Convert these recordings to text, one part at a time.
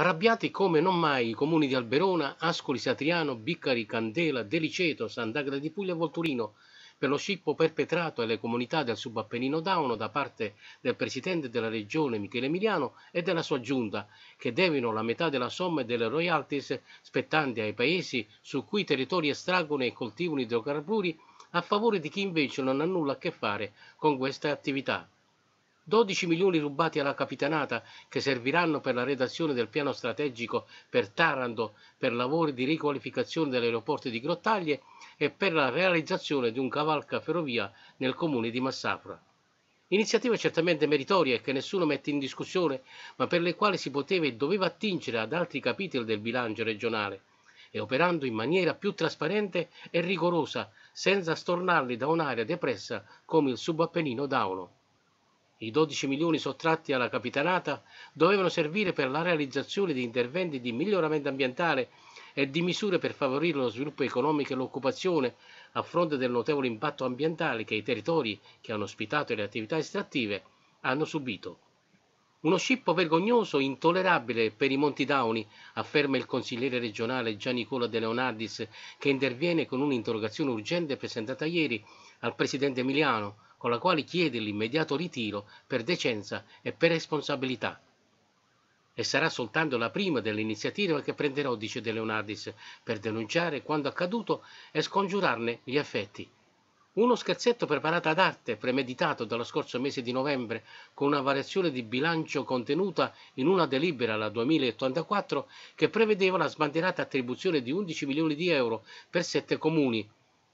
arrabbiati come non mai i comuni di Alberona, Ascoli Satriano, Biccari, Candela, Deliceto, Sant'Agata di Puglia e Volturino per lo scippo perpetrato alle comunità del subappennino Dauno da parte del presidente della regione Michele Emiliano e della sua giunta, che devono la metà della somma delle royalties spettanti ai paesi su cui i territori estraggono e coltivano idrocarburi a favore di chi invece non ha nulla a che fare con queste attività. 12 milioni rubati alla capitanata che serviranno per la redazione del piano strategico per Taranto, per lavori di riqualificazione dell'aeroporto di Grottaglie e per la realizzazione di un cavalca ferrovia nel comune di Massafra. Iniziative certamente meritorie che nessuno mette in discussione, ma per le quali si poteva e doveva attingere ad altri capitoli del bilancio regionale e operando in maniera più trasparente e rigorosa, senza stornarli da un'area depressa come il subappennino d'Aulo. I 12 milioni sottratti alla capitanata dovevano servire per la realizzazione di interventi di miglioramento ambientale e di misure per favorire lo sviluppo economico e l'occupazione a fronte del notevole impatto ambientale che i territori che hanno ospitato le attività estrattive hanno subito. Uno scippo vergognoso, intollerabile per i Monti Dauni, afferma il consigliere regionale Gian Nicola De Leonardis, che interviene con un'interrogazione urgente presentata ieri al presidente Emiliano, con la quale chiede l'immediato ritiro per decenza e per responsabilità. E sarà soltanto la prima dell'iniziativa che prenderò, dice De Leonardis, per denunciare quanto accaduto e scongiurarne gli effetti. Uno scherzetto preparato ad arte, premeditato dallo scorso mese di novembre, con una variazione di bilancio contenuta in una delibera, la 2084, che prevedeva la sbandierata attribuzione di 11 milioni di euro per sette comuni,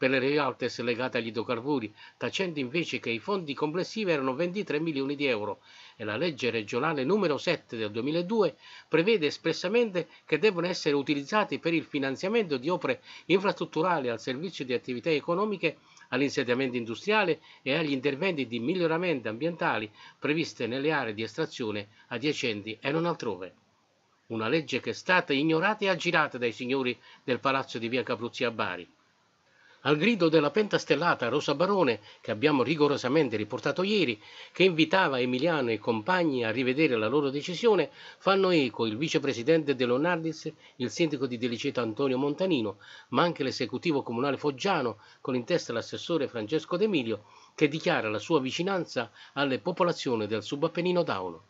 le royalties legate agli idrocarburi, tacendo invece che i fondi complessivi erano 23 milioni di euro e la legge regionale numero 7 del 2002 prevede espressamente che devono essere utilizzati per il finanziamento di opere infrastrutturali al servizio di attività economiche all'insediamento industriale e agli interventi di miglioramento ambientali previste nelle aree di estrazione adiacenti e non altrove. Una legge che è stata ignorata e aggirata dai signori del palazzo di via Capruzzi a Bari al grido della pentastellata Rosa Barone, che abbiamo rigorosamente riportato ieri, che invitava Emiliano e compagni a rivedere la loro decisione, fanno eco il vicepresidente De Leonardis, il sindaco di Deliceto Antonio Montanino, ma anche l'esecutivo comunale Foggiano, con in testa l'assessore Francesco D'Emilio, che dichiara la sua vicinanza alle popolazioni del subappennino d'Aulo.